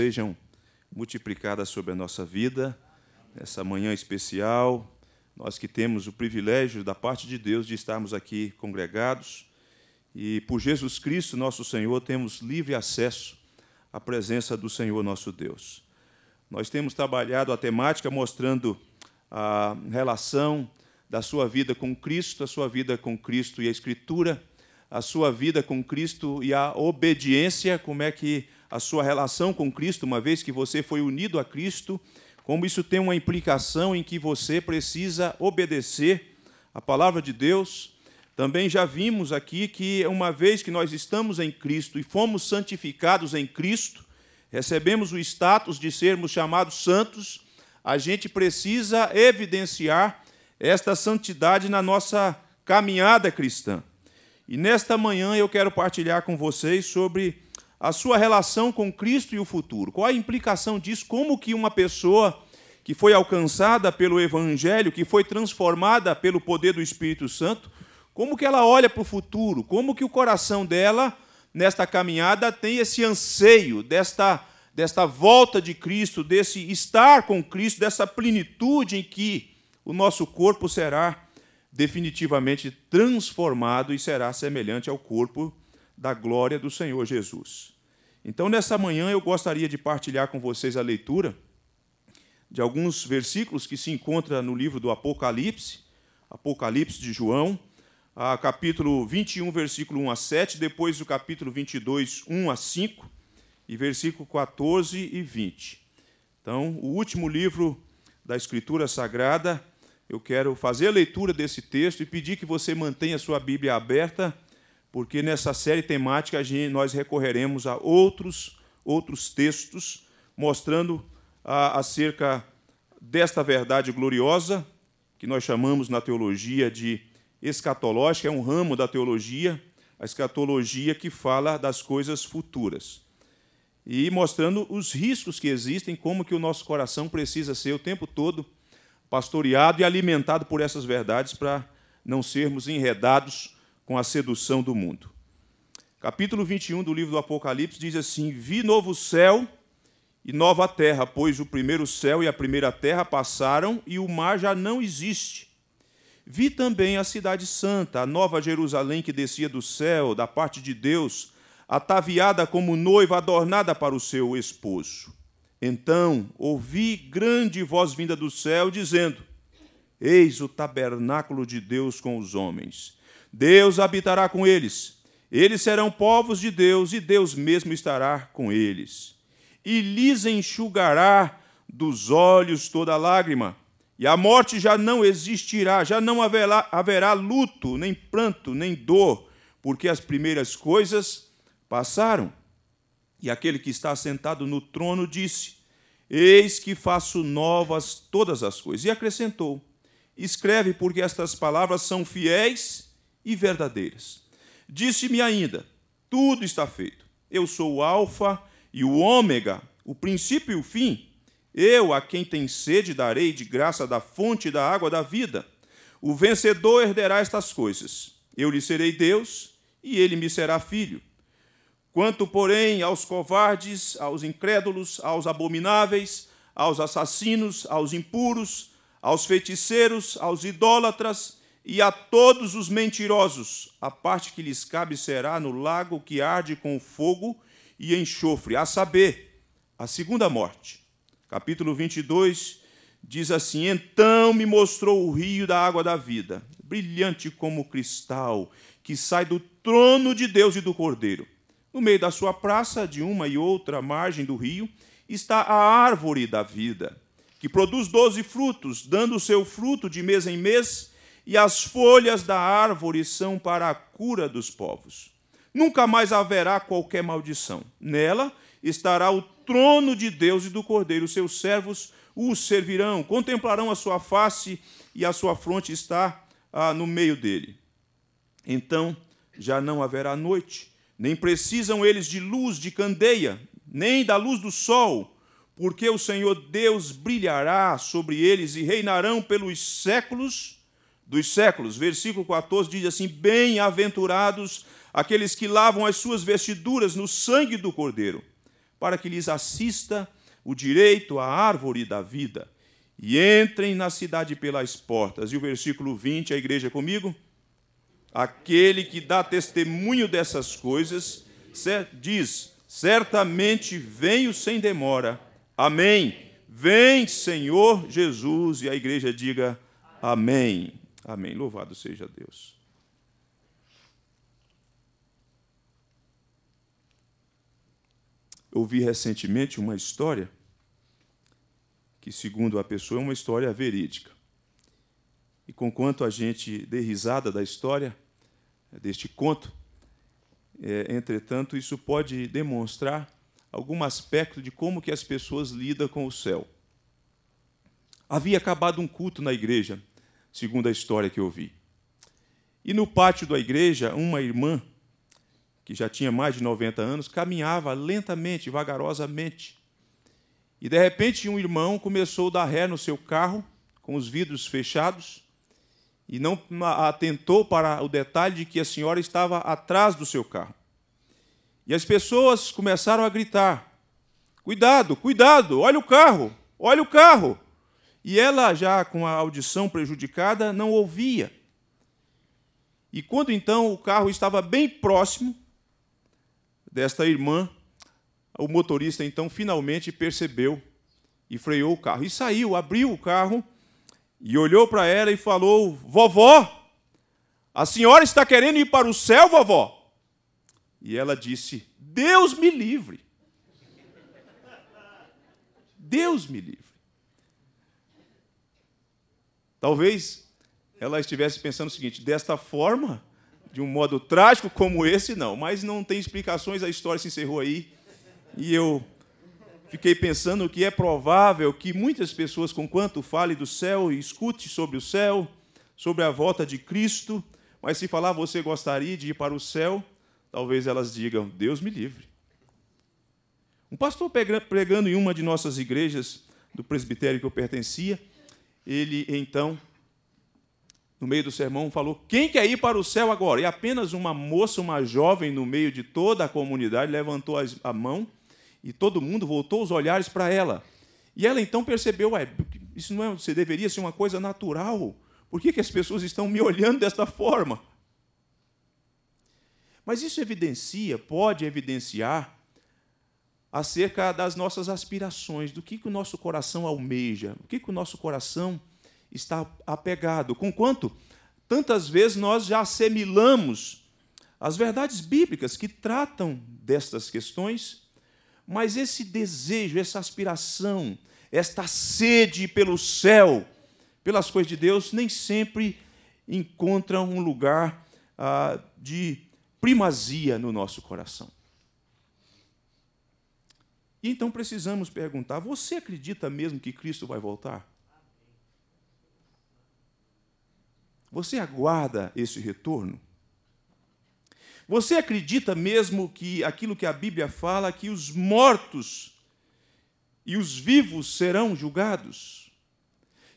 sejam multiplicadas sobre a nossa vida, nessa manhã especial. Nós que temos o privilégio da parte de Deus de estarmos aqui congregados e por Jesus Cristo, nosso Senhor, temos livre acesso à presença do Senhor nosso Deus. Nós temos trabalhado a temática mostrando a relação da sua vida com Cristo, a sua vida com Cristo e a Escritura, a sua vida com Cristo e a obediência, como é que a sua relação com Cristo, uma vez que você foi unido a Cristo, como isso tem uma implicação em que você precisa obedecer a palavra de Deus. Também já vimos aqui que, uma vez que nós estamos em Cristo e fomos santificados em Cristo, recebemos o status de sermos chamados santos, a gente precisa evidenciar esta santidade na nossa caminhada cristã. E nesta manhã eu quero partilhar com vocês sobre a sua relação com Cristo e o futuro. Qual a implicação disso? Como que uma pessoa que foi alcançada pelo Evangelho, que foi transformada pelo poder do Espírito Santo, como que ela olha para o futuro? Como que o coração dela, nesta caminhada, tem esse anseio desta, desta volta de Cristo, desse estar com Cristo, dessa plenitude em que o nosso corpo será definitivamente transformado e será semelhante ao corpo da glória do Senhor Jesus. Então, nessa manhã, eu gostaria de partilhar com vocês a leitura de alguns versículos que se encontra no livro do Apocalipse, Apocalipse de João, capítulo 21, versículo 1 a 7, depois o capítulo 22, 1 a 5, e versículo 14 e 20. Então, o último livro da Escritura Sagrada, eu quero fazer a leitura desse texto e pedir que você mantenha a sua Bíblia aberta porque nessa série temática gente, nós recorreremos a outros, outros textos mostrando a, acerca desta verdade gloriosa, que nós chamamos na teologia de escatológica, é um ramo da teologia, a escatologia que fala das coisas futuras. E mostrando os riscos que existem, como que o nosso coração precisa ser o tempo todo pastoreado e alimentado por essas verdades para não sermos enredados com a sedução do mundo. Capítulo 21 do livro do Apocalipse diz assim: Vi novo céu e nova terra, pois o primeiro céu e a primeira terra passaram e o mar já não existe. Vi também a Cidade Santa, a nova Jerusalém que descia do céu, da parte de Deus, ataviada como noiva adornada para o seu esposo. Então ouvi grande voz vinda do céu, dizendo: Eis o tabernáculo de Deus com os homens, Deus habitará com eles. Eles serão povos de Deus, e Deus mesmo estará com eles. E lhes enxugará dos olhos toda lágrima, e a morte já não existirá, já não haverá, haverá luto, nem pranto, nem dor, porque as primeiras coisas passaram. E aquele que está sentado no trono disse: Eis que faço novas todas as coisas. E acrescentou: Escreve, porque estas palavras são fiéis e verdadeiras. Disse-me ainda: Tudo está feito. Eu sou o Alfa e o Ômega, o princípio e o fim. Eu, a quem tem sede, darei de graça da fonte da água da vida. O vencedor herderá estas coisas. Eu lhe serei Deus e ele me será filho. Quanto, porém, aos covardes, aos incrédulos, aos abomináveis, aos assassinos, aos impuros, aos feiticeiros, aos idólatras, e a todos os mentirosos. A parte que lhes cabe será no lago que arde com fogo e enxofre, a saber, a segunda morte. Capítulo 22 diz assim: Então me mostrou o rio da água da vida, brilhante como cristal, que sai do trono de Deus e do Cordeiro. No meio da sua praça, de uma e outra margem do rio, está a árvore da vida, que produz doze frutos, dando o seu fruto de mês em mês e as folhas da árvore são para a cura dos povos. Nunca mais haverá qualquer maldição. Nela estará o trono de Deus e do Cordeiro. Seus servos o servirão, contemplarão a sua face e a sua fronte está ah, no meio dele. Então já não haverá noite, nem precisam eles de luz de candeia, nem da luz do sol, porque o Senhor Deus brilhará sobre eles e reinarão pelos séculos dos séculos. Versículo 14 diz assim: Bem-aventurados aqueles que lavam as suas vestiduras no sangue do Cordeiro, para que lhes assista o direito à árvore da vida, e entrem na cidade pelas portas. E o versículo 20, a igreja é comigo? Aquele que dá testemunho dessas coisas diz: Certamente venho sem demora. Amém. Vem, Senhor Jesus, e a igreja diga: Amém. Amém. Louvado seja Deus. Eu vi recentemente uma história que, segundo a pessoa, é uma história verídica. E conquanto a gente dê risada da história, eh, deste conto, é, entretanto, isso pode demonstrar algum aspecto de como que as pessoas lidam com o céu. Havia acabado um culto na igreja segundo a história que eu vi. E no pátio da igreja, uma irmã, que já tinha mais de 90 anos, caminhava lentamente, vagarosamente. E de repente, um irmão começou a dar ré no seu carro, com os vidros fechados, e não atentou para o detalhe de que a senhora estava atrás do seu carro. E as pessoas começaram a gritar: Cuidado, cuidado, olha o carro, olha o carro. E ela, já com a audição prejudicada, não ouvia. E quando então o carro estava bem próximo desta irmã, o motorista então finalmente percebeu e freou o carro. E saiu, abriu o carro e olhou para ela e falou: Vovó, a senhora está querendo ir para o céu, vovó? E ela disse: Deus me livre. Deus me livre. Talvez ela estivesse pensando o seguinte: desta forma, de um modo trágico como esse, não. Mas não tem explicações, a história se encerrou aí. E eu fiquei pensando que é provável que muitas pessoas, quanto fale do céu e escute sobre o céu, sobre a volta de Cristo, mas se falar você gostaria de ir para o céu, talvez elas digam: Deus me livre. Um pastor pregando em uma de nossas igrejas, do presbitério que eu pertencia, ele então, no meio do sermão, falou: Quem quer ir para o céu agora? E apenas uma moça, uma jovem, no meio de toda a comunidade, levantou a mão e todo mundo voltou os olhares para ela. E ela então percebeu: Ué, isso não é, você deveria ser uma coisa natural. Por que, que as pessoas estão me olhando desta forma? Mas isso evidencia, pode evidenciar, acerca das nossas aspirações, do que, que o nosso coração almeja, o que, que o nosso coração está apegado, conquanto tantas vezes nós já assimilamos as verdades bíblicas que tratam destas questões, mas esse desejo, essa aspiração, esta sede pelo céu, pelas coisas de Deus, nem sempre encontra um lugar ah, de primazia no nosso coração. E então precisamos perguntar: você acredita mesmo que Cristo vai voltar? Você aguarda esse retorno? Você acredita mesmo que aquilo que a Bíblia fala, que os mortos e os vivos serão julgados?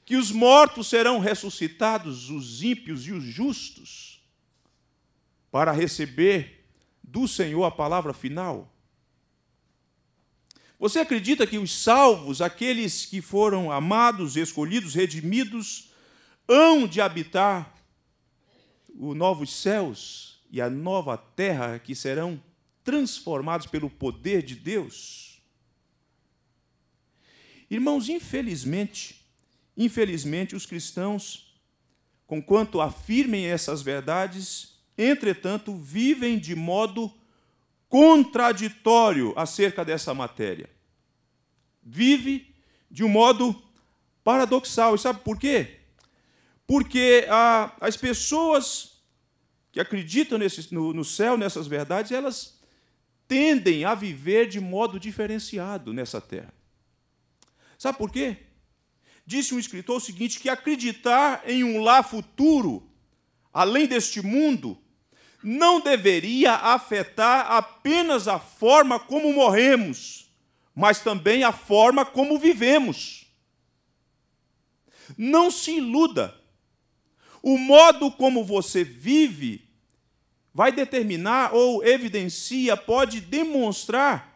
Que os mortos serão ressuscitados, os ímpios e os justos, para receber do Senhor a palavra final? Você acredita que os salvos, aqueles que foram amados, escolhidos, redimidos, hão de habitar os novos céus e a nova terra que serão transformados pelo poder de Deus? Irmãos, infelizmente, infelizmente os cristãos, conquanto afirmem essas verdades, entretanto vivem de modo contraditório acerca dessa matéria vive de um modo paradoxal. E sabe por quê? Porque a, ah, as pessoas que acreditam nesse, no, no céu, nessas verdades, elas tendem a viver de modo diferenciado nessa terra. Sabe por quê? Disse um escritor o seguinte: que acreditar em um lá futuro, além deste mundo, não deveria afetar apenas a forma como morremos mas também a forma como vivemos. Não se iluda. O modo como você vive vai determinar ou evidencia, pode demonstrar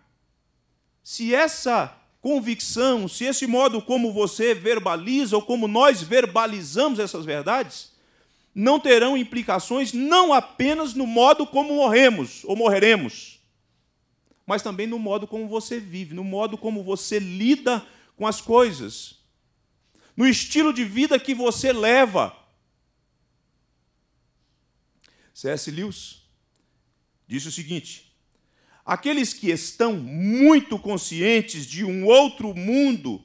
se essa convicção, se esse modo como você verbaliza ou como nós verbalizamos essas verdades, não terão implicações não apenas no modo como morremos ou morreremos mas também no modo como você vive, no modo como você lida com as coisas, no estilo de vida que você leva. C.S. Lewis disse o seguinte: aqueles que estão muito conscientes de um outro mundo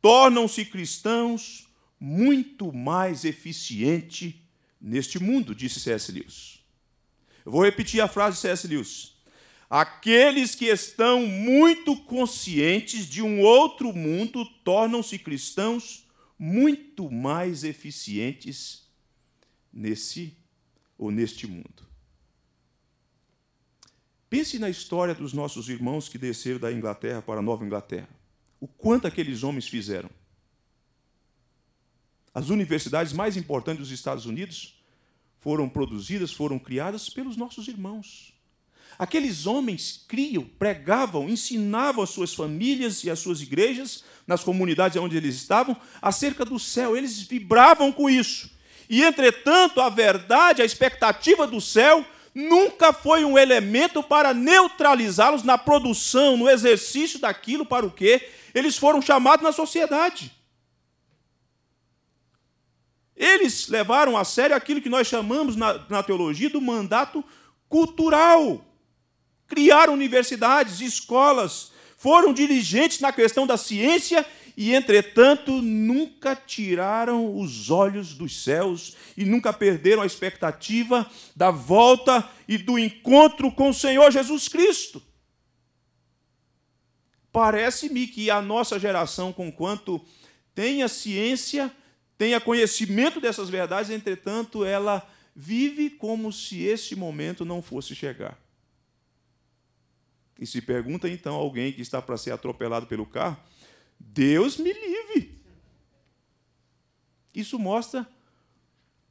tornam-se cristãos muito mais eficiente neste mundo, disse C.S. Lewis. Eu vou repetir a frase de C.S. Lewis. Aqueles que estão muito conscientes de um outro mundo tornam-se cristãos muito mais eficientes nesse ou neste mundo. Pense na história dos nossos irmãos que desceram da Inglaterra para a Nova Inglaterra. O quanto aqueles homens fizeram. As universidades mais importantes dos Estados Unidos foram produzidas, foram criadas pelos nossos irmãos. Aqueles homens criam, pregavam, ensinavam as suas famílias e as suas igrejas, nas comunidades onde eles estavam, acerca do céu. Eles vibravam com isso. E, entretanto, a verdade, a expectativa do céu, nunca foi um elemento para neutralizá-los na produção, no exercício daquilo para o que eles foram chamados na sociedade. Eles levaram a sério aquilo que nós chamamos na, na teologia do mandato cultural criaram universidades, escolas, foram diligentes na questão da ciência e, entretanto, nunca tiraram os olhos dos céus e nunca perderam a expectativa da volta e do encontro com o Senhor Jesus Cristo. Parece-me que a nossa geração, conquanto tenha ciência, tenha conhecimento dessas verdades, entretanto, ela vive como se esse momento não fosse chegar. E se pergunta então alguém que está para ser atropelado pelo carro, Deus me livre. Isso mostra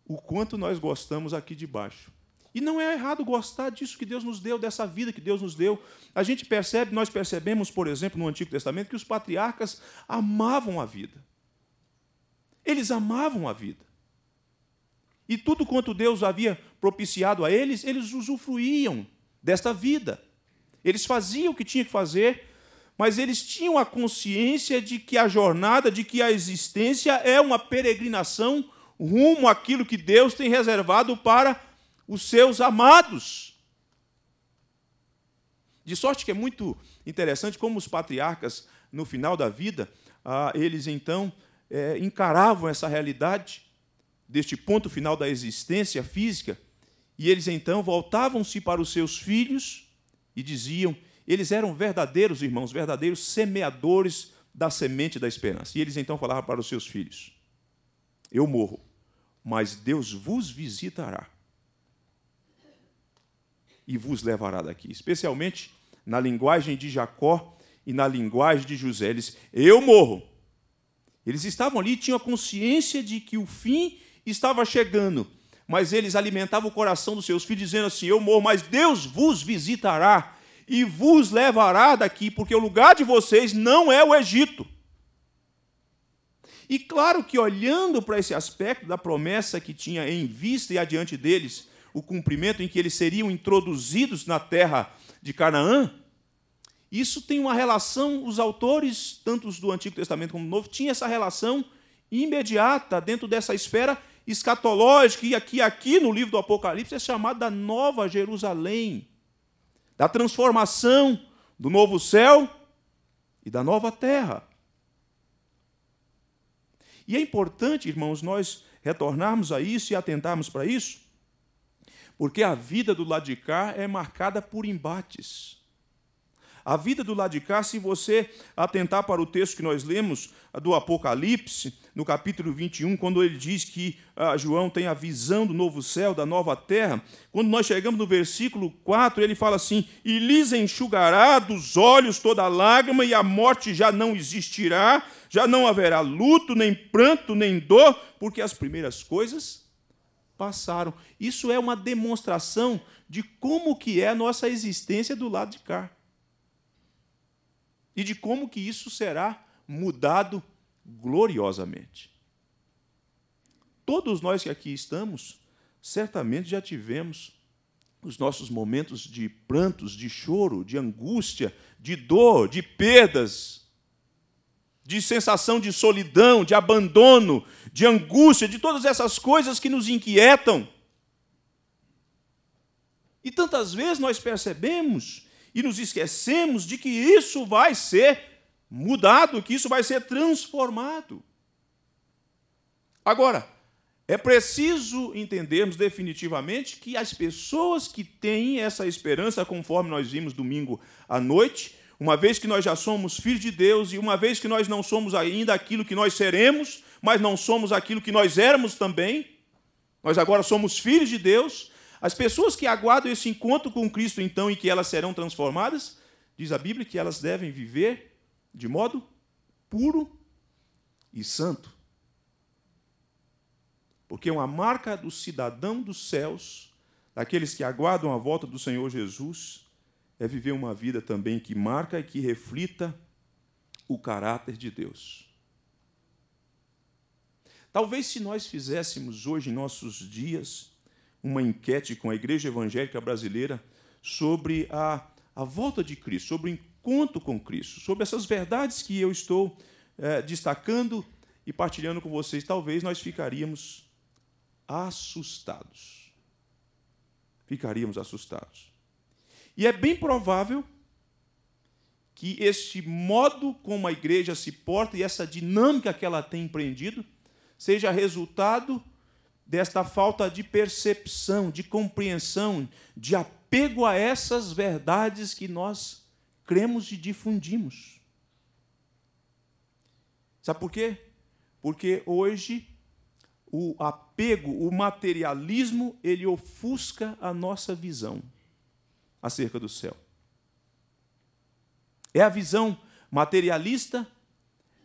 o quanto nós gostamos aqui de baixo. E não é errado gostar disso que Deus nos deu, dessa vida que Deus nos deu. A gente percebe, nós percebemos, por exemplo, no Antigo Testamento, que os patriarcas amavam a vida. Eles amavam a vida. E tudo quanto Deus havia propiciado a eles, eles usufruíam desta vida. Eles faziam o que tinha que fazer, mas eles tinham a consciência de que a jornada, de que a existência é uma peregrinação rumo àquilo que Deus tem reservado para os seus amados. De sorte que é muito interessante como os patriarcas, no final da vida, ah, eles então eh, encaravam essa realidade deste ponto final da existência física, e eles então voltavam-se para os seus filhos e diziam, eles eram verdadeiros irmãos, verdadeiros semeadores da semente da esperança. E eles então falavam para os seus filhos: Eu morro, mas Deus vos visitará e vos levará daqui. Especialmente na linguagem de Jacó e na linguagem de José. Eles, eu morro. Eles estavam ali e tinham a consciência de que o fim estava chegando mas eles alimentavam o coração dos seus filhos, dizendo assim: Eu morro, mas Deus vos visitará e vos levará daqui, porque o lugar de vocês não é o Egito. E claro que, olhando para esse aspecto da promessa que tinha em vista e adiante deles, o cumprimento em que eles seriam introduzidos na terra de Canaã, isso tem uma relação, os autores, tanto os do Antigo Testamento como do Novo, tinham essa relação imediata dentro dessa esfera escatológica, e aqui, aqui no livro do Apocalipse é chamada da Nova Jerusalém, da transformação do novo céu e da nova terra. E é importante, irmãos, nós retornarmos a isso e atentarmos para isso, porque a vida do lado de cá é marcada por embates. A vida do lado de cá, se você atentar para o texto que nós lemos ah, do Apocalipse, no capítulo 21, quando ele diz que ah, João tem a visão do novo céu, da nova terra, quando nós chegamos no versículo 4, ele fala assim: E lhes enxugará dos olhos toda lágrima, e a morte já não existirá, já não haverá luto, nem pranto, nem dor, porque as primeiras coisas passaram. Isso é uma demonstração de como que é a nossa existência do lado de cá e de como que isso será mudado gloriosamente. Todos nós que aqui estamos, certamente já tivemos os nossos momentos de prantos, de choro, de angústia, de dor, de perdas, de sensação de solidão, de abandono, de angústia, de todas essas coisas que nos inquietam. E tantas vezes nós percebemos e nos esquecemos de que isso vai ser mudado, que isso vai ser transformado. Agora, é preciso entendermos definitivamente que as pessoas que têm essa esperança, conforme nós vimos domingo à noite, uma vez que nós já somos filhos de Deus e uma vez que nós não somos ainda aquilo que nós seremos, mas não somos aquilo que nós éramos também, nós agora somos filhos de Deus, as pessoas que aguardam esse encontro com Cristo, então, e que elas serão transformadas, diz a Bíblia que elas devem viver de modo puro e santo. Porque é uma marca do cidadão dos céus, daqueles que aguardam a volta do Senhor Jesus, é viver uma vida também que marca e que reflita o caráter de Deus. Talvez se nós fizéssemos hoje em nossos dias uma enquete com a Igreja Evangélica Brasileira sobre a, a volta de Cristo, sobre o encontro com Cristo, sobre essas verdades que eu estou é, destacando e partilhando com vocês. Talvez nós ficaríamos assustados. Ficaríamos assustados. E é bem provável que este modo como a igreja se porta e essa dinâmica que ela tem empreendido seja resultado desta falta de percepção, de compreensão, de apego a essas verdades que nós cremos e difundimos. Sabe por quê? Porque hoje o apego, o materialismo, ele ofusca a nossa visão acerca do céu. É a visão materialista,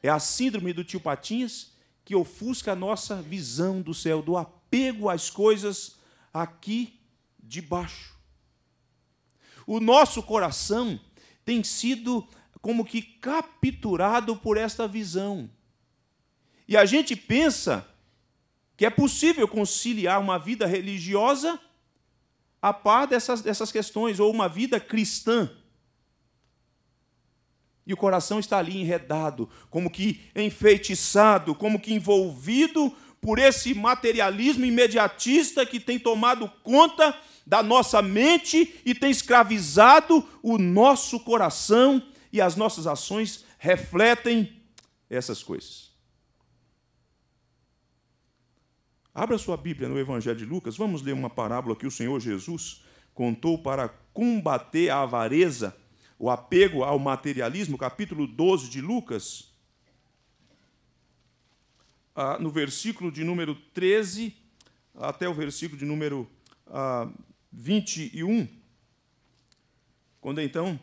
é a síndrome do tio Patinhas, que ofusca a nossa visão do céu, do apego às coisas aqui de baixo. O nosso coração tem sido como que capturado por esta visão. E a gente pensa que é possível conciliar uma vida religiosa a par dessas, dessas questões, ou uma vida cristã e o coração está ali enredado, como que enfeitiçado, como que envolvido por esse materialismo imediatista que tem tomado conta da nossa mente e tem escravizado o nosso coração, e as nossas ações refletem essas coisas. Abra sua Bíblia no Evangelho de Lucas, vamos ler uma parábola que o Senhor Jesus contou para combater a avareza o apego ao materialismo, capítulo 12 de Lucas, ah, no versículo de número 13 até o versículo de número 21, ah, quando então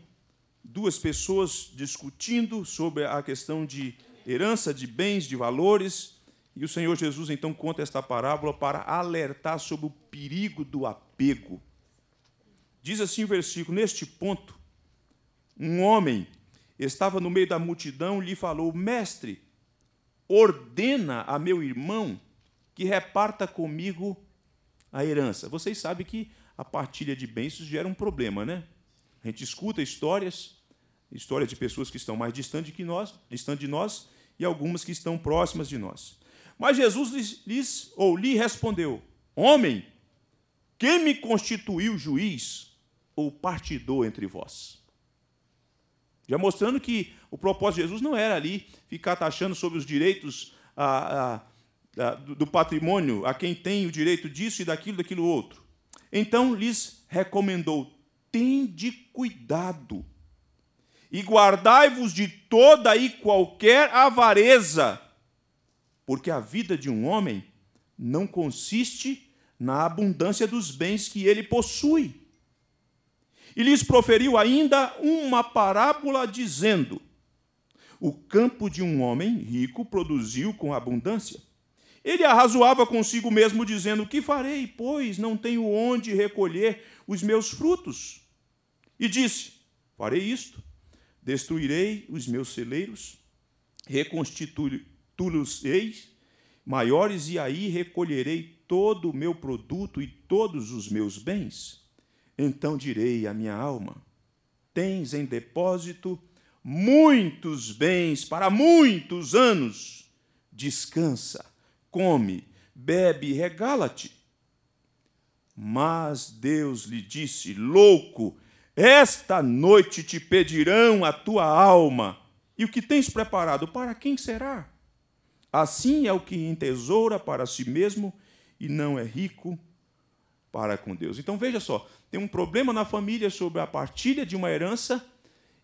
duas pessoas discutindo sobre a questão de herança, de bens, de valores, e o Senhor Jesus então conta esta parábola para alertar sobre o perigo do apego. Diz assim o versículo: Neste ponto, um homem estava no meio da multidão, e lhe falou: Mestre, ordena a meu irmão que reparta comigo a herança. Vocês sabem que a partilha de bens gera um problema, né? A gente escuta histórias, histórias de pessoas que estão mais distantes que nós, distante de nós, e algumas que estão próximas de nós. Mas Jesus lhes ou lhe respondeu: Homem, quem me constituiu juiz ou partidor entre vós? Já mostrando que o propósito de Jesus não era ali ficar taxando sobre os direitos a, a, a, do, patrimônio, a quem tem o direito disso e daquilo, daquilo outro. Então lhes recomendou: tende cuidado e guardai-vos de toda e qualquer avareza, porque a vida de um homem não consiste na abundância dos bens que ele possui. E lhes proferiu ainda uma parábola, dizendo: O campo de um homem rico produziu com abundância. Ele arrazoava consigo mesmo, dizendo: Que farei, pois não tenho onde recolher os meus frutos? E disse: Farei isto: destruirei os meus celeiros, reconstituí-los-ei maiores, e aí recolherei todo o meu produto e todos os meus bens. Então direi à minha alma: Tens em depósito muitos bens para muitos anos. Descansa, come, bebe, regala-te. Mas Deus lhe disse: Louco, esta noite te pedirão a tua alma, e o que tens preparado para quem será? Assim é o que entesoura para si mesmo e não é rico para com Deus. Então veja só, tem um problema na família sobre a partilha de uma herança,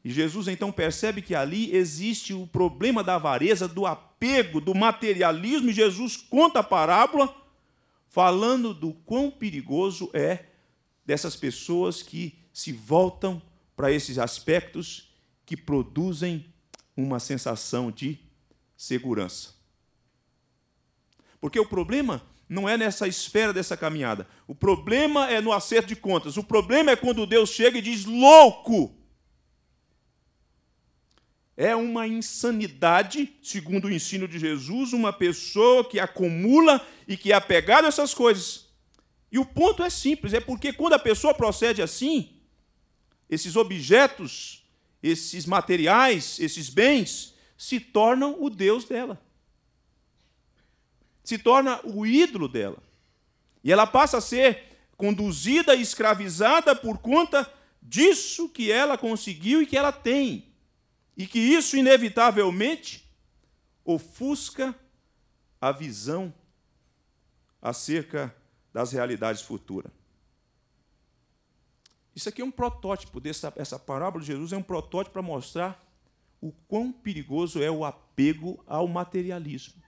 e Jesus então percebe que ali existe o problema da avareza, do apego, do materialismo, e Jesus conta a parábola falando do quão perigoso é dessas pessoas que se voltam para esses aspectos que produzem uma sensação de segurança. Porque o problema não é nessa esfera dessa caminhada. O problema é no acerto de contas. O problema é quando Deus chega e diz: louco! É uma insanidade, segundo o ensino de Jesus, uma pessoa que acumula e que é apegada a essas coisas. E o ponto é simples: é porque quando a pessoa procede assim, esses objetos, esses materiais, esses bens, se tornam o Deus dela se torna o ídolo dela. E ela passa a ser conduzida e escravizada por conta disso que ela conseguiu e que ela tem. E que isso, inevitavelmente, ofusca a visão acerca das realidades futuras. Isso aqui é um protótipo dessa essa parábola de Jesus, é um protótipo para mostrar o quão perigoso é o apego ao materialismo.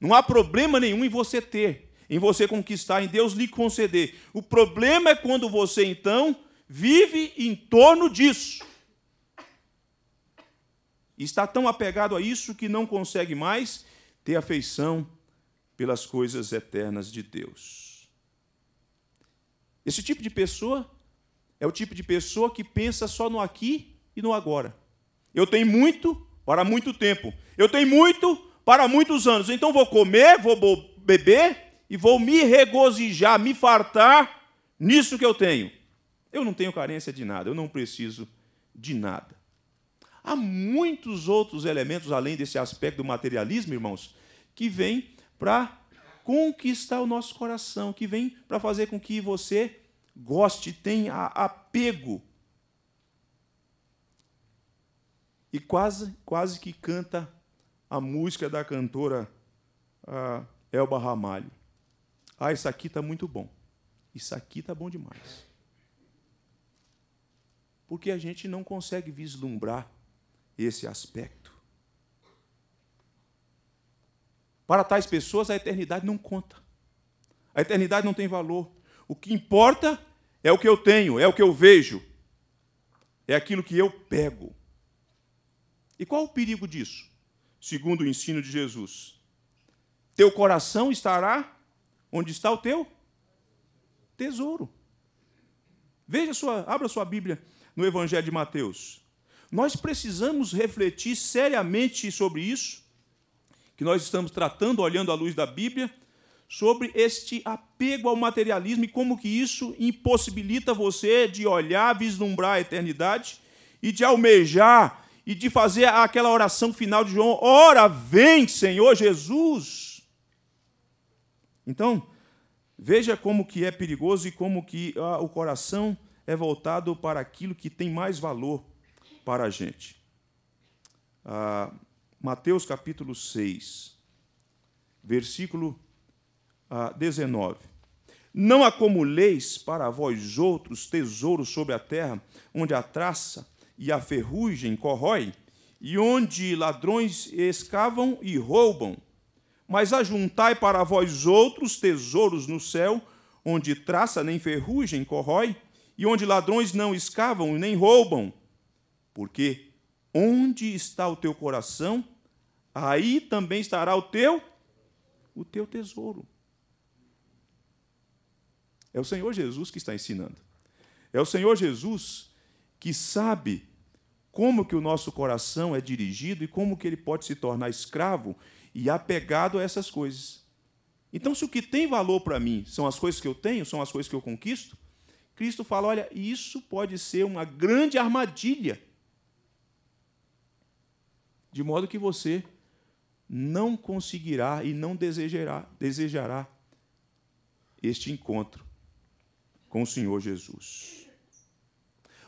Não há problema nenhum em você ter, em você conquistar, em Deus lhe conceder. O problema é quando você, então, vive em torno disso. E está tão apegado a isso que não consegue mais ter afeição pelas coisas eternas de Deus. Esse tipo de pessoa é o tipo de pessoa que pensa só no aqui e no agora. Eu tenho muito, ora muito tempo. Eu tenho muito, para muitos anos. Então vou comer, vou beber e vou me regozijar, me fartar nisso que eu tenho. Eu não tenho carência de nada, eu não preciso de nada. Há muitos outros elementos além desse aspecto do materialismo, irmãos, que vem para conquistar o nosso coração, que vem para fazer com que você goste, tenha apego. E quase, quase que canta a música da cantora uh, Elba Ramalho. Ah, isso aqui está muito bom. Isso aqui está bom demais. Porque a gente não consegue vislumbrar esse aspecto. Para tais pessoas, a eternidade não conta. A eternidade não tem valor. O que importa é o que eu tenho, é o que eu vejo, é aquilo que eu pego. E qual o perigo disso? segundo o ensino de Jesus. Teu coração estará onde está o teu tesouro. Veja sua, abra sua Bíblia no Evangelho de Mateus. Nós precisamos refletir seriamente sobre isso, que nós estamos tratando, olhando à luz da Bíblia, sobre este apego ao materialismo e como que isso impossibilita você de olhar, vislumbrar a eternidade e de almejar e de fazer aquela oração final de João: Ora, vem, Senhor Jesus. Então, veja como que é perigoso e como que ah, o coração é voltado para aquilo que tem mais valor para a gente. Ah, Mateus capítulo 6, versículo ah, 19. Não acumuleis para vós outros tesouros sobre a terra, onde a traça e a ferrugem corrói, e onde ladrões escavam e roubam. Mas ajuntai para vós outros tesouros no céu, onde traça nem ferrugem corrói, e onde ladrões não escavam e nem roubam. Porque onde está o teu coração, aí também estará o teu o teu tesouro. É o Senhor Jesus que está ensinando. É o Senhor Jesus que sabe como que o nosso coração é dirigido e como que ele pode se tornar escravo e apegado a essas coisas. Então, se o que tem valor para mim são as coisas que eu tenho, são as coisas que eu conquisto, Cristo fala: olha, isso pode ser uma grande armadilha. De modo que você não conseguirá e não desejará, desejará este encontro com o Senhor Jesus.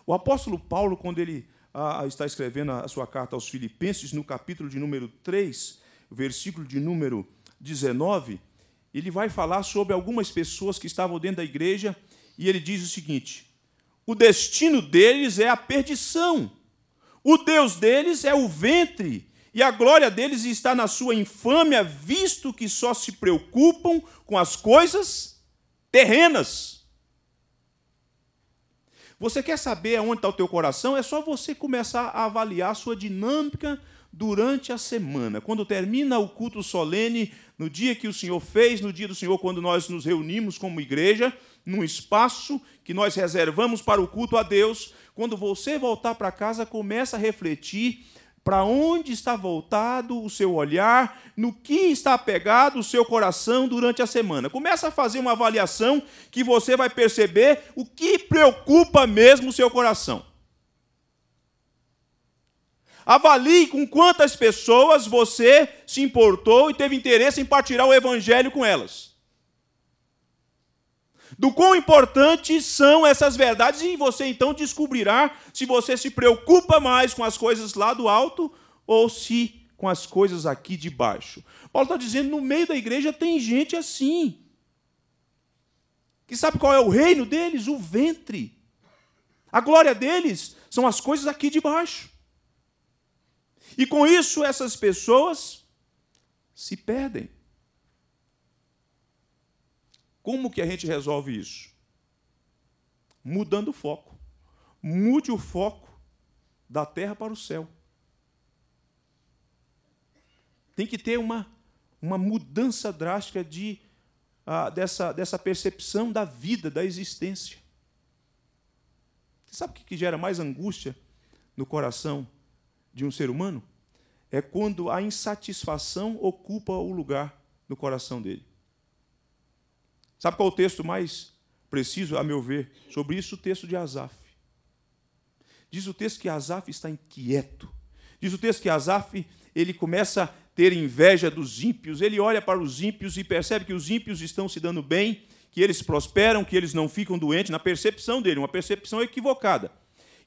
O apóstolo Paulo, quando ele a, está escrevendo a sua carta aos Filipenses, no capítulo de número 3, versículo de número 19, ele vai falar sobre algumas pessoas que estavam dentro da igreja e ele diz o seguinte: o destino deles é a perdição, o Deus deles é o ventre, e a glória deles está na sua infâmia, visto que só se preocupam com as coisas terrenas. Você quer saber onde está o teu coração? É só você começar a avaliar a sua dinâmica durante a semana. Quando termina o culto solene, no dia que o Senhor fez, no dia do Senhor, quando nós nos reunimos como igreja, num espaço que nós reservamos para o culto a Deus, quando você voltar para casa, começa a refletir para onde está voltado o seu olhar, no que está apegado o seu coração durante a semana. Começa a fazer uma avaliação que você vai perceber o que preocupa mesmo o seu coração. Avalie com quantas pessoas você se importou e teve interesse em partilhar o evangelho com elas do quão importantes são essas verdades, e você então descobrirá se você se preocupa mais com as coisas lá do alto ou se com as coisas aqui de baixo. Paulo está dizendo: no meio da igreja tem gente assim. Que sabe qual é o reino deles? O ventre. A glória deles são as coisas aqui de baixo. E com isso, essas pessoas se perdem. Como que a gente resolve isso? Mudando o foco. Mude o foco da terra para o céu. Tem que ter uma, uma mudança drástica de, ah, dessa, dessa percepção da vida, da existência. Você sabe o que gera mais angústia no coração de um ser humano? É quando a insatisfação ocupa o lugar no coração dele. Sabe qual é o texto mais preciso, a meu ver, sobre isso? O texto de Asaf. Diz o texto que Asaf está inquieto. Diz o texto que Asaf ele começa a ter inveja dos ímpios. Ele olha para os ímpios e percebe que os ímpios estão se dando bem, que eles prosperam, que eles não ficam doentes, na percepção dele, uma percepção equivocada.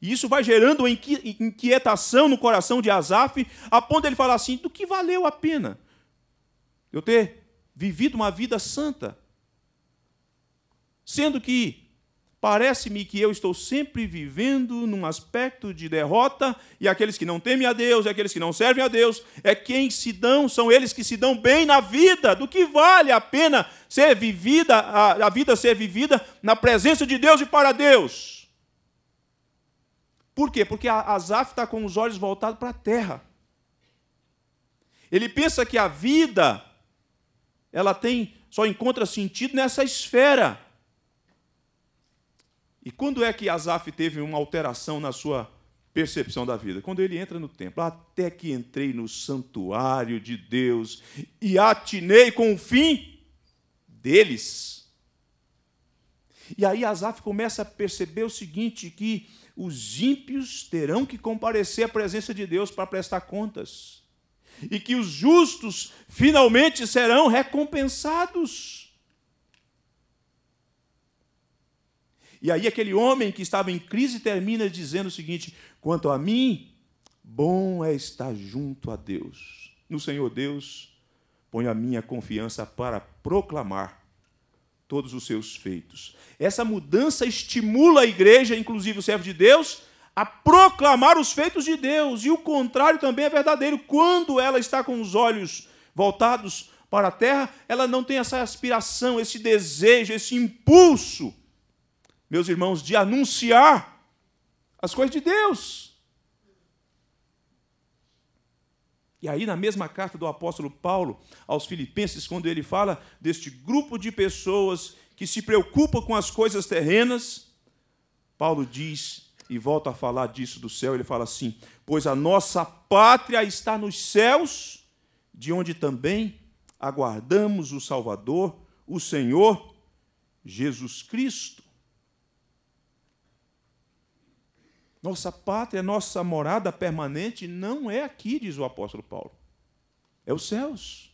E isso vai gerando uma inquietação no coração de Asaf, a ponto de ele falar assim: do que valeu a pena eu ter vivido uma vida santa? Sendo que parece-me que eu estou sempre vivendo num aspecto de derrota, e aqueles que não temem a Deus, e aqueles que não servem a Deus, é quem se dão, são eles que se dão bem na vida. Do que vale a pena ser vivida, a, a vida ser vivida na presença de Deus e para Deus? Por quê? Porque Azaf está com os olhos voltados para a terra. Ele pensa que a vida ela tem só encontra sentido nessa esfera. E quando é que Asaf teve uma alteração na sua percepção da vida? Quando ele entra no templo. Até que entrei no santuário de Deus e atinei com o fim deles. E aí Asaf começa a perceber o seguinte: que os ímpios terão que comparecer à presença de Deus para prestar contas. E que os justos finalmente serão recompensados. E aí aquele homem que estava em crise termina dizendo o seguinte: quanto a mim, bom é estar junto a Deus. No Senhor Deus, ponho a minha confiança para proclamar todos os seus feitos. Essa mudança estimula a igreja, inclusive o servo de Deus, a proclamar os feitos de Deus. E o contrário também é verdadeiro. Quando ela está com os olhos voltados para a terra, ela não tem essa aspiração, esse desejo, esse impulso meus irmãos, de anunciar as coisas de Deus. E aí, na mesma carta do apóstolo Paulo aos Filipenses, quando ele fala deste grupo de pessoas que se preocupam com as coisas terrenas, Paulo diz, e volta a falar disso do céu, ele fala assim: Pois a nossa pátria está nos céus, de onde também aguardamos o Salvador, o Senhor Jesus Cristo. Nossa pátria, nossa morada permanente não é aqui, diz o apóstolo Paulo. É os céus.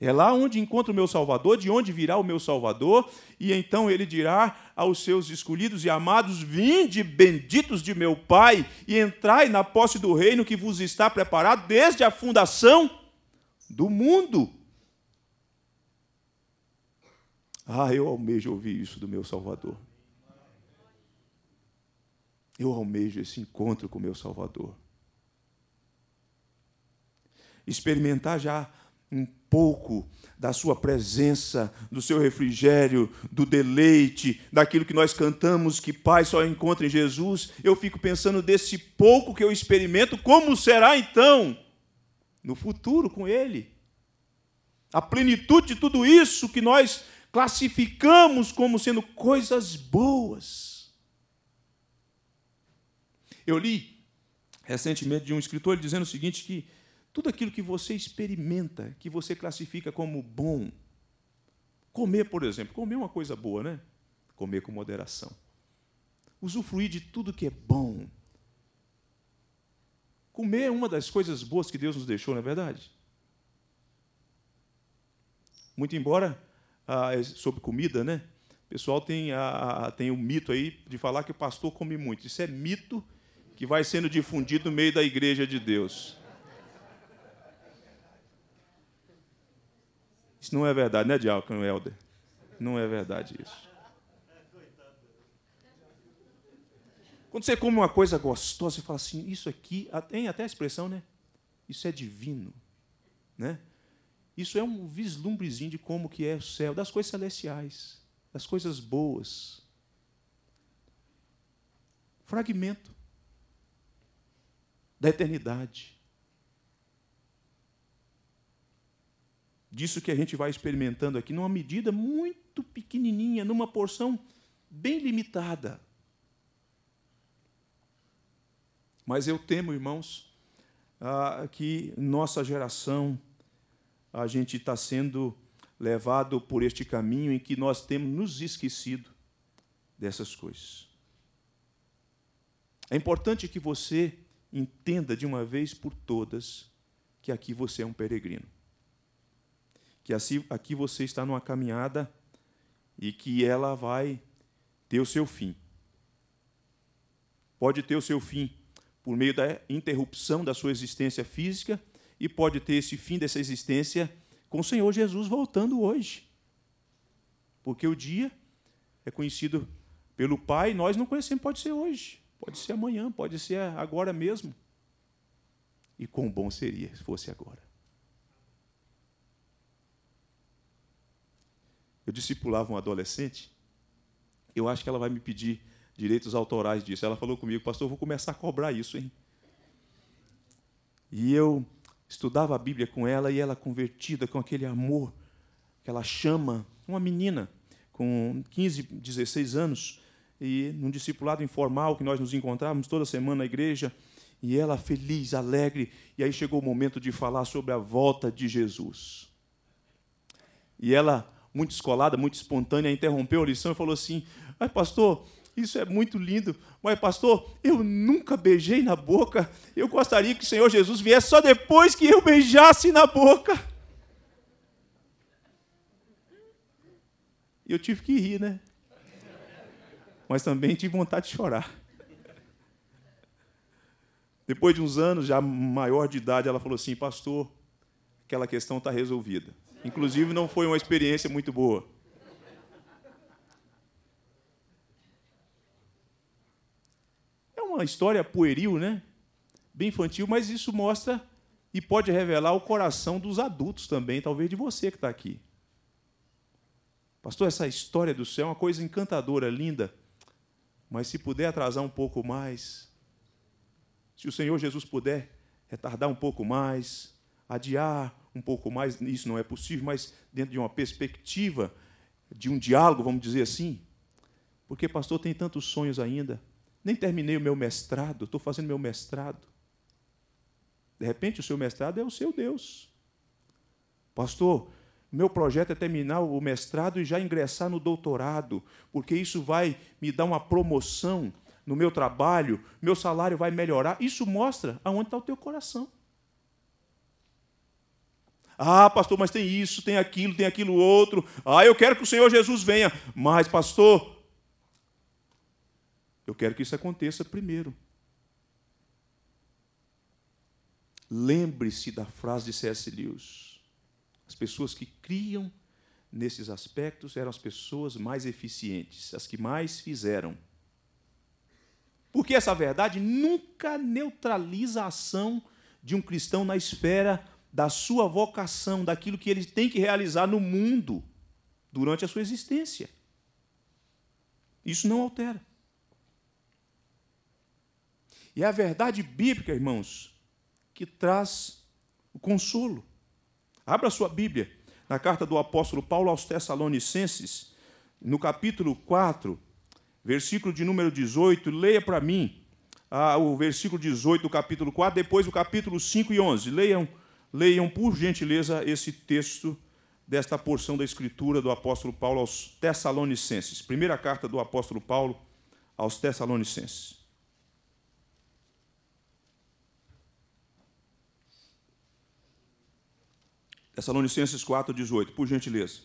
É lá onde encontro o meu Salvador, de onde virá o meu Salvador, e então ele dirá aos seus escolhidos e amados: Vinde, benditos de meu Pai, e entrai na posse do reino que vos está preparado desde a fundação do mundo. Ah, eu almejo ouvir isso do meu Salvador. Eu almejo esse encontro com o meu Salvador. Experimentar já um pouco da sua presença, do seu refrigério, do deleite, daquilo que nós cantamos que Pai só encontra em Jesus, eu fico pensando desse pouco que eu experimento, como será então no futuro com ele? A plenitude de tudo isso que nós classificamos como sendo coisas boas. Eu li recentemente de um escritor ele dizendo o seguinte: que tudo aquilo que você experimenta, que você classifica como bom, comer, por exemplo, comer é uma coisa boa, né? Comer com moderação. Usufruir de tudo que é bom. Comer é uma das coisas boas que Deus nos deixou, não é verdade? Muito embora ah, é sobre comida, né? O pessoal tem, ah, tem o um mito aí de falar que o pastor come muito. Isso é mito que vai sendo difundido no meio da igreja de Deus. Isso não é verdade, né, Diácono Helder? Não é verdade isso. Quando você come uma coisa gostosa, você fala assim, isso aqui, tem até a expressão, né? Isso é divino, né? Isso é um vislumbrezinho de como que é o céu, das coisas celestiais, das coisas boas. Fragmento da eternidade. Disso que a gente vai experimentando aqui, numa medida muito pequenininha, numa porção bem limitada. Mas eu temo, irmãos, ah, que nossa geração, a gente está sendo levado por este caminho em que nós temos nos esquecido dessas coisas. É importante que você Entenda de uma vez por todas que aqui você é um peregrino. Que assim, aqui você está numa caminhada e que ela vai ter o seu fim. Pode ter o seu fim por meio da interrupção da sua existência física e pode ter esse fim dessa existência com o Senhor Jesus voltando hoje. Porque o dia é conhecido pelo Pai, nós não conhecemos, pode ser hoje. Pode ser amanhã, pode ser agora mesmo. E quão bom seria se fosse agora. Eu discipulava um adolescente, eu acho que ela vai me pedir direitos autorais disso. Ela falou comigo, pastor, eu vou começar a cobrar isso, hein? E eu estudava a Bíblia com ela e ela convertida com aquele amor que ela chama, uma menina com 15, 16 anos, e num discipulado informal que nós nos encontrávamos toda semana na igreja, e ela feliz, alegre, e aí chegou o momento de falar sobre a volta de Jesus. E ela, muito escolada, muito espontânea, interrompeu a lição e falou assim: "Ai, pastor, isso é muito lindo, mas pastor, eu nunca beijei na boca. Eu gostaria que o Senhor Jesus viesse só depois que eu beijasse na boca." E eu tive que rir, né? mas também tive vontade de chorar. Depois de uns anos, já maior de idade, ela falou assim: Pastor, aquela questão está resolvida. Inclusive, não foi uma experiência muito boa. É uma história pueril, né? Bem infantil, mas isso mostra e pode revelar o coração dos adultos também, talvez de você que está aqui. Pastor, essa história do céu é uma coisa encantadora, linda. Mas se puder atrasar um pouco mais, se o Senhor Jesus puder retardar um pouco mais, adiar um pouco mais, isso não é possível, mas dentro de uma perspectiva de um diálogo, vamos dizer assim, porque, pastor, tem tantos sonhos ainda. Nem terminei o meu mestrado, estou fazendo meu mestrado. De repente, o seu mestrado é o seu Deus. Pastor, meu projeto é terminar o mestrado e já ingressar no doutorado, porque isso vai me dar uma promoção no meu trabalho, meu salário vai melhorar. Isso mostra aonde está o teu coração. Ah, pastor, mas tem isso, tem aquilo, tem aquilo outro. Ah, eu quero que o Senhor Jesus venha. Mas, pastor, eu quero que isso aconteça primeiro. Lembre-se da frase de C.S. Lewis as pessoas que criam nesses aspectos eram as pessoas mais eficientes, as que mais fizeram. Porque essa verdade nunca neutraliza a ação de um cristão na esfera da sua vocação, daquilo que ele tem que realizar no mundo durante a sua existência. Isso não altera. E é a verdade bíblica, irmãos, que traz o consolo. Abra sua Bíblia na carta do apóstolo Paulo aos Tessalonicenses, no capítulo 4, versículo de número 18. Leia para mim ah, o versículo 18 do capítulo 4, depois o capítulo 5 e 11. Leiam, leiam por gentileza esse texto desta porção da escritura do apóstolo Paulo aos Tessalonicenses. Primeira carta do apóstolo Paulo aos Tessalonicenses. Tessalonicenses 4,18, por gentileza.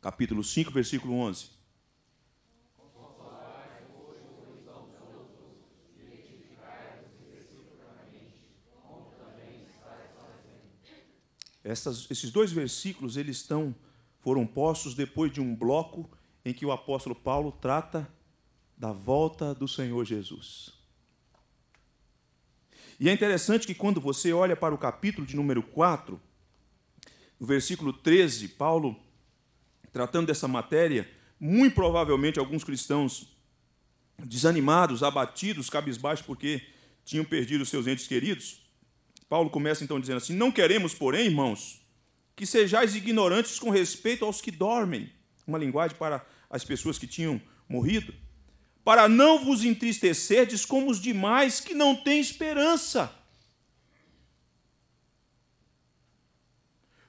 Capítulo 5, versículo 11. Essas, esses dois versículos eles estão foram postos depois de um bloco em que o apóstolo Paulo trata da volta do Senhor Jesus. E é interessante que quando você olha para o capítulo de número 4, no versículo 13, Paulo, tratando dessa matéria, muito provavelmente alguns cristãos desanimados, abatidos, cabisbaixos, porque tinham perdido seus entes queridos, Paulo começa então dizendo assim: Não queremos, porém, irmãos, que sejais ignorantes com respeito aos que dormem. Uma linguagem para as pessoas que tinham morrido para não vos entristecerdes como os demais que não têm esperança.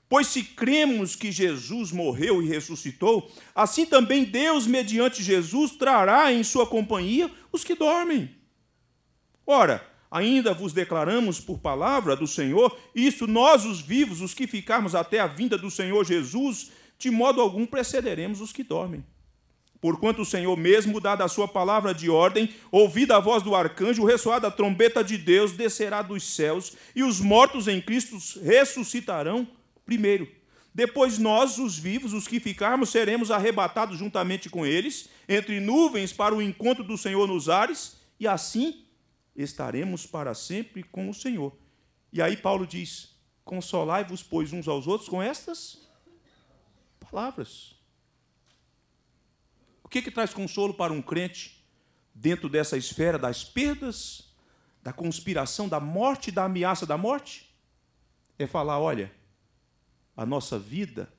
Pois se cremos que Jesus morreu e ressuscitou, assim também Deus, mediante Jesus, trará em sua companhia os que dormem. Ora, ainda vos declaramos por palavra do Senhor, isto nós, os vivos, os que ficarmos até a vinda do Senhor Jesus, de modo algum precederemos os que dormem. Porquanto o Senhor mesmo, dada a sua palavra de ordem, ouvida a voz do arcanjo, ressoada a trombeta de Deus, descerá dos céus, e os mortos em Cristo ressuscitarão primeiro. Depois nós, os vivos, os que ficarmos, seremos arrebatados juntamente com eles, entre nuvens para o encontro do Senhor nos ares, e assim estaremos para sempre com o Senhor. E aí Paulo diz: Consolai-vos, pois, uns aos outros com estas palavras. O que, que traz consolo para um crente dentro dessa esfera das perdas, da conspiração, da morte, da ameaça da morte? É falar: olha, a nossa vida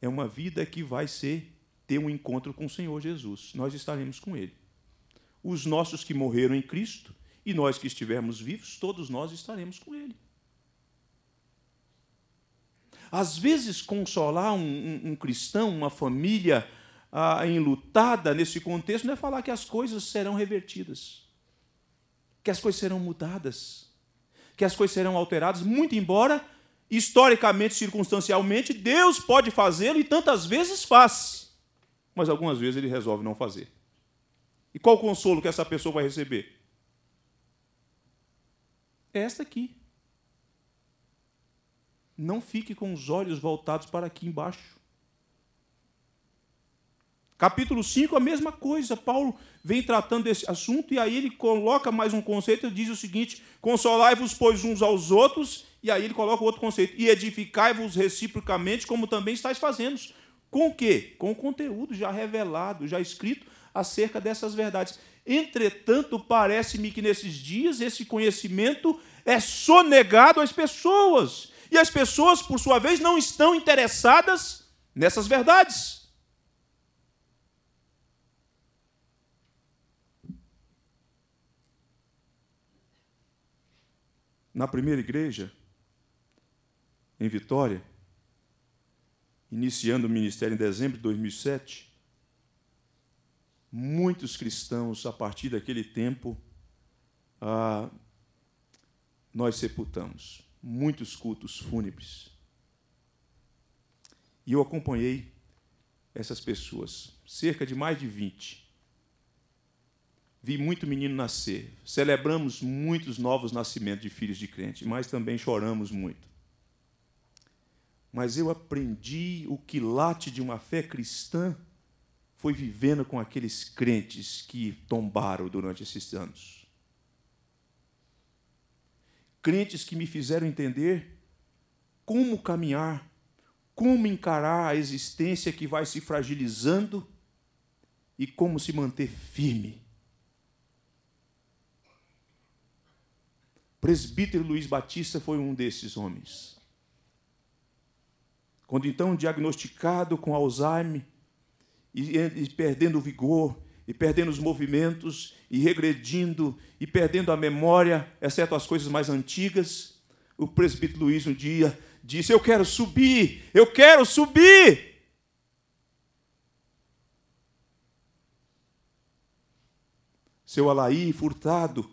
é uma vida que vai ser ter um encontro com o Senhor Jesus. Nós estaremos com Ele. Os nossos que morreram em Cristo e nós que estivermos vivos, todos nós estaremos com Ele. Às vezes, consolar um, um, um cristão, uma família ah, enlutada nesse contexto não é falar que as coisas serão revertidas, que as coisas serão mudadas, que as coisas serão alteradas, muito embora historicamente, circunstancialmente, Deus pode fazê-lo e tantas vezes faz, mas algumas vezes ele resolve não fazer. E qual o consolo que essa pessoa vai receber? É esta aqui. Não fique com os olhos voltados para aqui embaixo. Capítulo 5, a mesma coisa. Paulo vem tratando desse assunto e aí ele coloca mais um conceito e diz o seguinte: Consolai-vos, pois, uns aos outros. E aí ele coloca outro conceito: E edificai-vos reciprocamente, como também estáis fazendo. Com o quê? Com o conteúdo já revelado, já escrito acerca dessas verdades. Entretanto, parece-me que nesses dias esse conhecimento é sonegado às pessoas. E as pessoas, por sua vez, não estão interessadas nessas verdades. na primeira igreja, em Vitória, iniciando o ministério em dezembro de 2007, muitos cristãos, a partir daquele tempo, ah, nós sepultamos muitos cultos fúnebres. E eu acompanhei essas pessoas, cerca de mais de 20 vi muito menino nascer. Celebramos muitos novos nascimentos de filhos de crente, mas também choramos muito. Mas eu aprendi o que late de uma fé cristã foi vivendo com aqueles crentes que tombaram durante esses anos. Crentes que me fizeram entender como caminhar, como encarar a existência que vai se fragilizando e como se manter firme presbítero Luiz Batista foi um desses homens. Quando então diagnosticado com Alzheimer e, perdendo o vigor, e perdendo os movimentos, e regredindo, e perdendo a memória, exceto as coisas mais antigas, o presbítero Luiz um dia disse: Eu quero subir, eu quero subir. Seu Alaí Furtado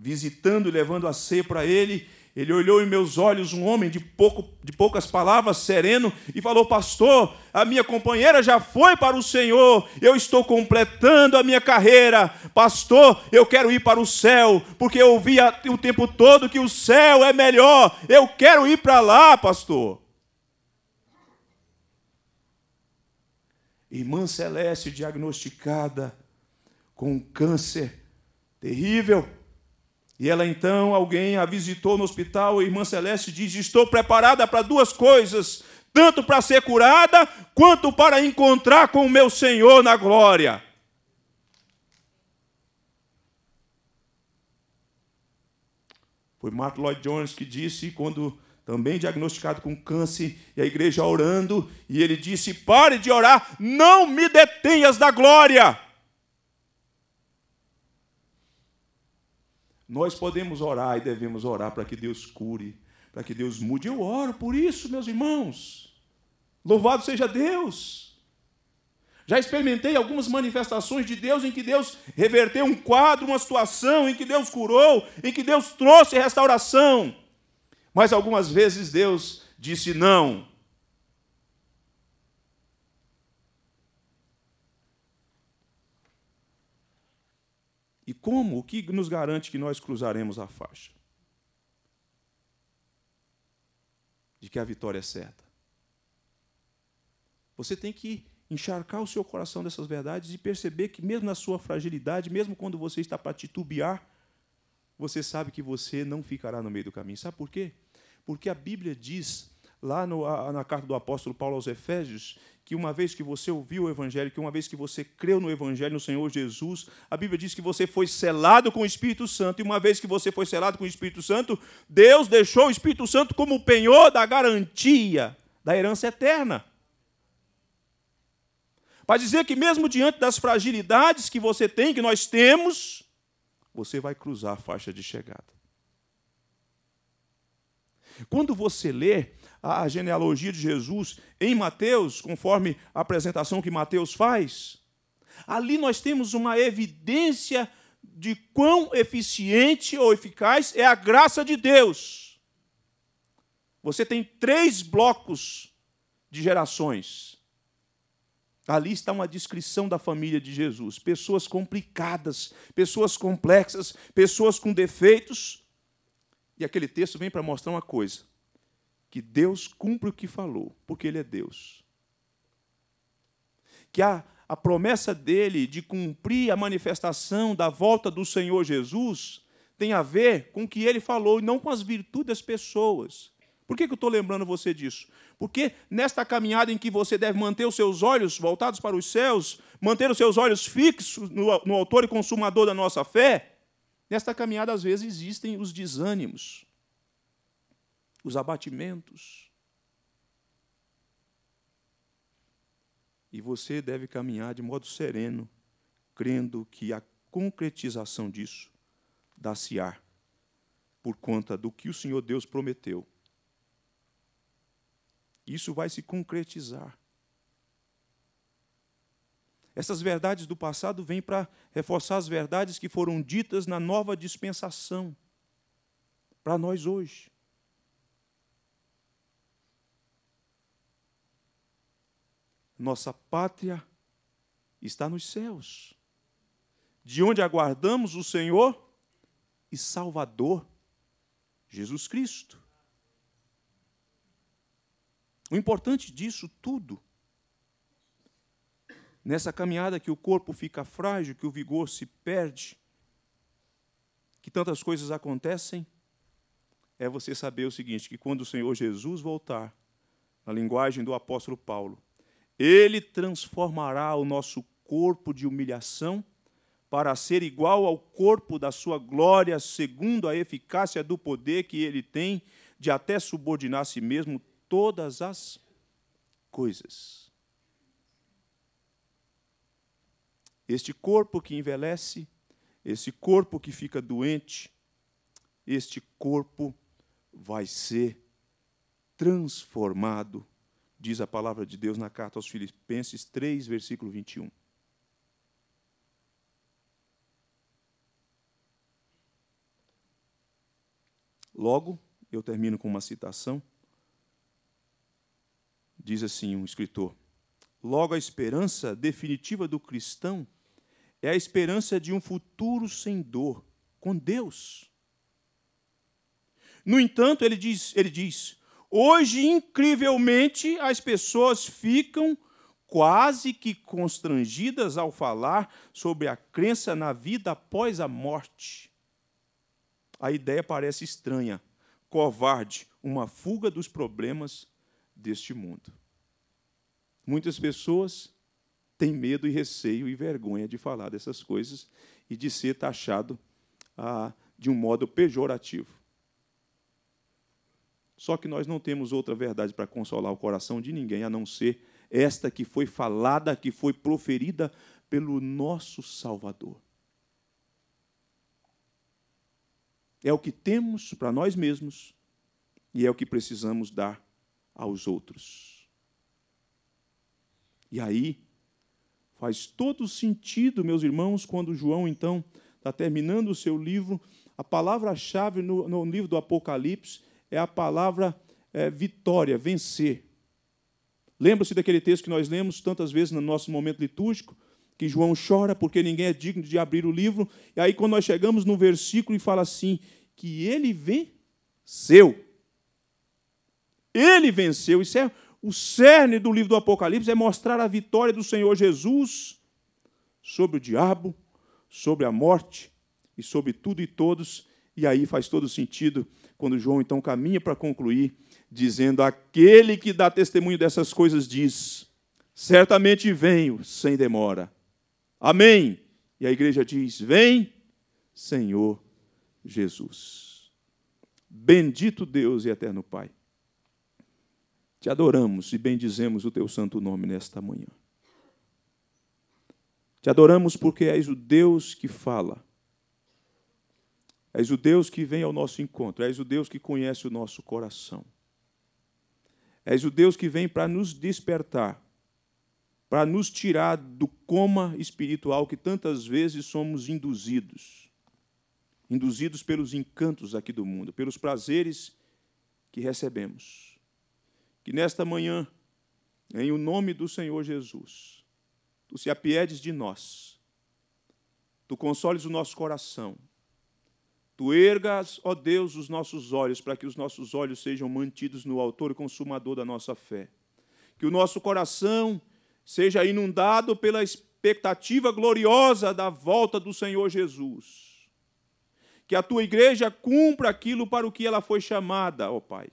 visitando e levando a ceia para ele, ele olhou em meus olhos um homem de, pouco, de poucas palavras, sereno, e falou: Pastor, a minha companheira já foi para o Senhor, eu estou completando a minha carreira. Pastor, eu quero ir para o céu, porque eu ouvi o tempo todo que o céu é melhor, eu quero ir para lá, pastor. Irmã Celeste diagnosticada com um câncer terrível e ela então, alguém a visitou no hospital, a irmã Celeste diz: Estou preparada para duas coisas, tanto para ser curada, quanto para encontrar com o meu Senhor na glória. Foi Martin Lloyd Jones que disse, quando também diagnosticado com câncer, e a igreja orando, e ele disse: Pare de orar, não me detenhas da glória. Nós podemos orar e devemos orar para que Deus cure, para que Deus mude. Eu oro por isso, meus irmãos. Louvado seja Deus. Já experimentei algumas manifestações de Deus em que Deus reverteu um quadro, uma situação, em que Deus curou, em que Deus trouxe restauração. Mas algumas vezes Deus disse não. E como? O que nos garante que nós cruzaremos a faixa? De que a vitória é certa. Você tem que encharcar o seu coração dessas verdades e perceber que, mesmo na sua fragilidade, mesmo quando você está para titubear, você sabe que você não ficará no meio do caminho. Sabe por quê? Porque a Bíblia diz lá no, na carta do apóstolo Paulo aos Efésios, que uma vez que você ouviu o Evangelho, que uma vez que você creu no Evangelho, no Senhor Jesus, a Bíblia diz que você foi selado com o Espírito Santo, e uma vez que você foi selado com o Espírito Santo, Deus deixou o Espírito Santo como o penhor da garantia da herança eterna. Para dizer que, mesmo diante das fragilidades que você tem, que nós temos, você vai cruzar a faixa de chegada. Quando você lê a genealogia de Jesus em Mateus, conforme a apresentação que Mateus faz, ali nós temos uma evidência de quão eficiente ou eficaz é a graça de Deus. Você tem três blocos de gerações. Ali está uma descrição da família de Jesus: pessoas complicadas, pessoas complexas, pessoas com defeitos. E aquele texto vem para mostrar uma coisa: que Deus cumpre o que falou, porque Ele é Deus. Que a, a promessa dele de cumprir a manifestação da volta do Senhor Jesus tem a ver com o que ele falou e não com as virtudes das pessoas. Por que, que eu estou lembrando você disso? Porque nesta caminhada em que você deve manter os seus olhos voltados para os céus, manter os seus olhos fixos no, no autor e consumador da nossa fé, nesta caminhada às vezes existem os desânimos, os abatimentos. E você deve caminhar de modo sereno, crendo que a concretização disso dá-se á por conta do que o Senhor Deus prometeu. Isso vai se concretizar. Essas verdades do passado vêm para reforçar as verdades que foram ditas na nova dispensação para nós hoje. nossa pátria está nos céus, de onde aguardamos o Senhor e Salvador, Jesus Cristo. O importante disso tudo, nessa caminhada que o corpo fica frágil, que o vigor se perde, que tantas coisas acontecem, é você saber o seguinte: que quando o Senhor Jesus voltar, na linguagem do apóstolo Paulo, ele transformará o nosso corpo de humilhação para ser igual ao corpo da sua glória, segundo a eficácia do poder que ele tem de até subordinar a si mesmo todas as coisas. Este corpo que envelhece, esse corpo que fica doente, este corpo vai ser transformado diz a palavra de Deus na carta aos Filipenses 3, versículo 21. Logo, eu termino com uma citação. Diz assim um escritor: Logo, a esperança definitiva do cristão é a esperança de um futuro sem dor, com Deus. No entanto, ele diz, ele diz: Hoje, incrivelmente, as pessoas ficam quase que constrangidas ao falar sobre a crença na vida após a morte. A ideia parece estranha, covarde, uma fuga dos problemas deste mundo. Muitas pessoas têm medo e receio e vergonha de falar dessas coisas e de ser taxado ah, de um modo pejorativo. Só que nós não temos outra verdade para consolar o coração de ninguém a não ser esta que foi falada, que foi proferida pelo nosso Salvador. É o que temos para nós mesmos e é o que precisamos dar aos outros. E aí faz todo sentido, meus irmãos, quando João então está terminando o seu livro, a palavra-chave no, no livro do Apocalipse é a palavra é, vitória, vencer. Lembra-se daquele texto que nós lemos tantas vezes no nosso momento litúrgico, que João chora porque ninguém é digno de abrir o livro, e aí quando nós chegamos no versículo e fala assim, que ele venceu. Ele venceu, isso é o cerne do livro do Apocalipse é mostrar a vitória do Senhor Jesus sobre o diabo, sobre a morte e sobre tudo e todos, e aí faz todo sentido quando João então caminha para concluir, dizendo: Aquele que dá testemunho dessas coisas diz: Certamente venho sem demora. Amém. E a igreja diz: Vem, Senhor Jesus. Bendito Deus e eterno Pai, te adoramos e bendizemos o teu santo nome nesta manhã. Te adoramos porque és o Deus que fala És o Deus que vem ao nosso encontro, és o Deus que conhece o nosso coração. És o Deus que vem para nos despertar, para nos tirar do coma espiritual que tantas vezes somos induzidos induzidos pelos encantos aqui do mundo, pelos prazeres que recebemos. Que nesta manhã, em o nome do Senhor Jesus, tu se apiedes de nós, tu consoles o nosso coração Tu ergas, ó Deus, os nossos olhos, para que os nossos olhos sejam mantidos no Autor e Consumador da nossa fé. Que o nosso coração seja inundado pela expectativa gloriosa da volta do Senhor Jesus. Que a tua igreja cumpra aquilo para o que ela foi chamada, ó Pai,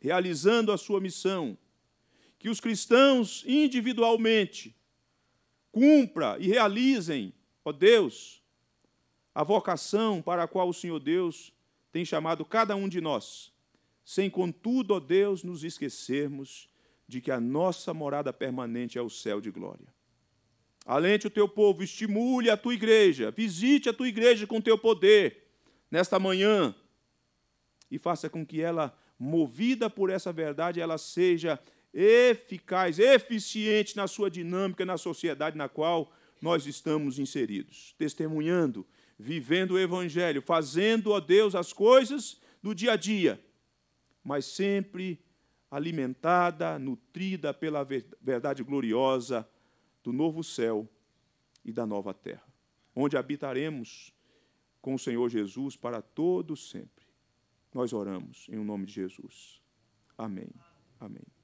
realizando a sua missão. Que os cristãos individualmente cumpra e realizem, ó Deus, a vocação para a qual o Senhor Deus tem chamado cada um de nós, sem, contudo, ó Deus, nos esquecermos de que a nossa morada permanente é o céu de glória. Alente o teu povo, estimule a tua igreja, visite a tua igreja com teu poder nesta manhã e faça com que ela, movida por essa verdade, ela seja eficaz, eficiente na sua dinâmica, na sociedade na qual nós estamos inseridos, testemunhando vivendo o Evangelho, fazendo, ó Deus, as coisas do dia a dia, mas sempre alimentada, nutrida pela verdade gloriosa do novo céu e da nova terra, onde habitaremos com o Senhor Jesus para todo sempre. Nós oramos em o nome de Jesus. Amém. Amém.